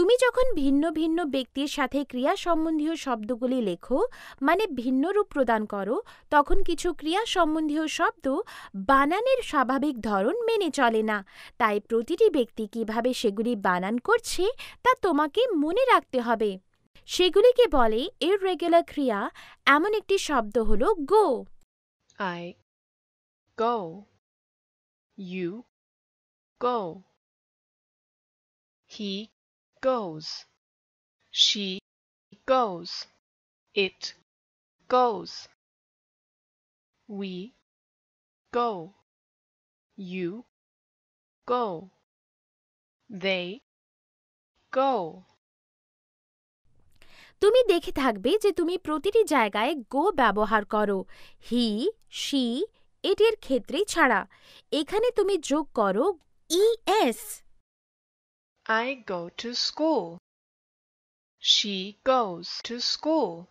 তুমি যখন ভিন্ন ভিন্ন ব্যক্তির সাথে ক্রিয়া সম্বন্ধীয় শব্দগুলি লেখো মানে ভিন্ন রূপ প্রদান করো তখন কিছু ক্রিয়া সম্বন্ধীয় শব্দ বানানের স্বাভাবিক ধরন মেনে চলে না তাই প্রতিটি ব্যক্তি কিভাবে সেগুলি বানান করছে তা তোমাকে মনে রাখতে হবে সেগুলিকে বলে এর রেগুলার ক্রিয়া এমন একটি শব্দ হল go I go you go he goes she goes it goes we go you go they go তুমি দেখে থাকবে যে তুমি প্রতিটি জায়গায় গো ব্যবহার করো হি শি এটির ক্ষেত্রে ছাড়া এখানে তুমি যোগ করো E e S I go to school. She goes to school.